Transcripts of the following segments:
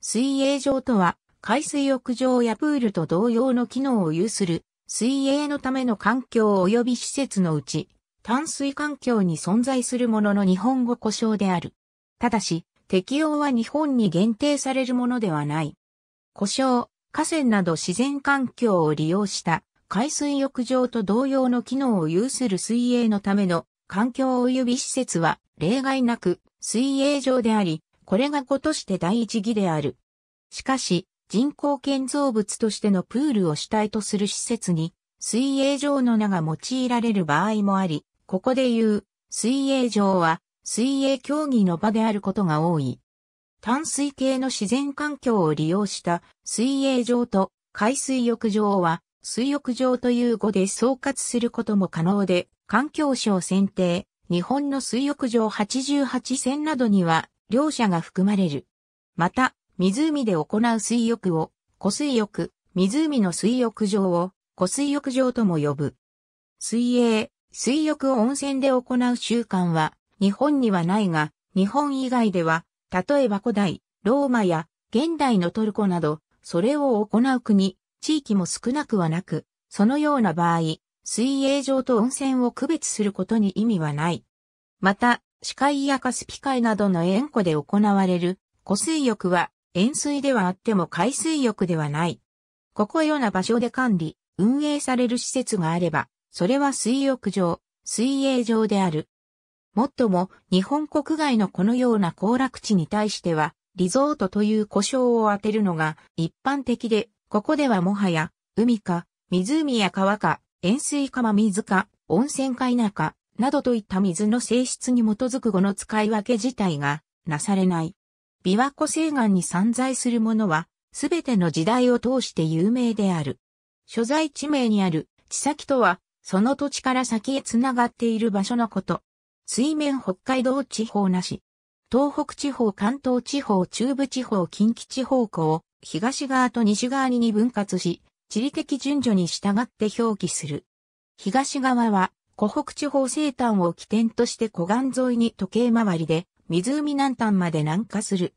水泳場とは、海水浴場やプールと同様の機能を有する、水泳のための環境及び施設のうち、淡水環境に存在するものの日本語故障である。ただし、適用は日本に限定されるものではない。故障、河川など自然環境を利用した海水浴場と同様の機能を有する水泳のための環境及び施設は例外なく水泳場であり、これが5として第一義である。しかし、人工建造物としてのプールを主体とする施設に、水泳場の名が用いられる場合もあり、ここで言う、水泳場は、水泳競技の場であることが多い。淡水系の自然環境を利用した水泳場と海水浴場は水浴場という語で総括することも可能で環境省選定日本の水浴場88選などには両者が含まれる。また、湖で行う水浴を、湖水浴、湖の水浴場を、湖水浴場とも呼ぶ。水泳、水浴を温泉で行う習慣は、日本にはないが、日本以外では、例えば古代、ローマや、現代のトルコなど、それを行う国、地域も少なくはなく、そのような場合、水泳場と温泉を区別することに意味はない。また、視界やカスピ海などの塩湖で行われる湖水浴は塩水ではあっても海水浴ではない。ここような場所で管理、運営される施設があれば、それは水浴場、水泳場である。もっとも、日本国外のこのような行楽地に対しては、リゾートという呼称を当てるのが一般的で、ここではもはや、海か、湖や川か、塩水か真水か、温泉か否か、などといった水の性質に基づく語の使い分け自体がなされない。琵琶湖西岸に散在するものは、すべての時代を通して有名である。所在地名にある地先とは、その土地から先へ繋がっている場所のこと。水面北海道地方なし。東北地方、関東地方、中部地方、近畿地方湖を東側と西側に分割し、地理的順序に従って表記する。東側は湖北地方西端を起点として湖岸沿いに時計回りで、湖南端まで南下する。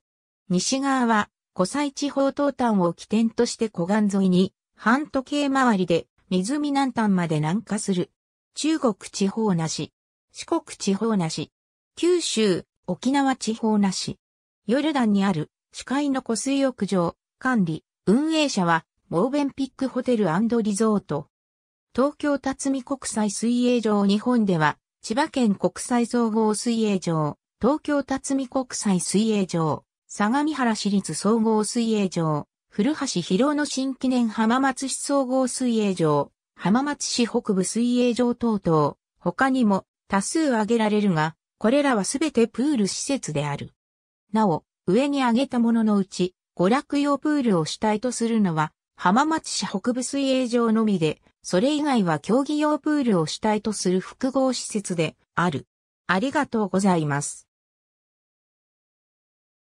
西側は、湖西地方東端を起点として湖岸沿いに、半時計回りで、湖南端まで南下する。中国地方なし。四国地方なし。九州、沖縄地方なし。ヨルダンにある、視会の湖水浴場、管理、運営者は、モーベンピックホテルリゾート。東京辰巳国際水泳場日本では、千葉県国際総合水泳場、東京辰巳国際水泳場、相模原市立総合水泳場、古橋広野新記念浜松市総合水泳場、浜松市北部水泳場等々、他にも多数挙げられるが、これらはすべてプール施設である。なお、上に挙げたもののうち、娯楽用プールを主体とするのは、浜松市北部水泳場のみで、それ以外は競技用プールを主体とする複合施設である。ありがとうございます。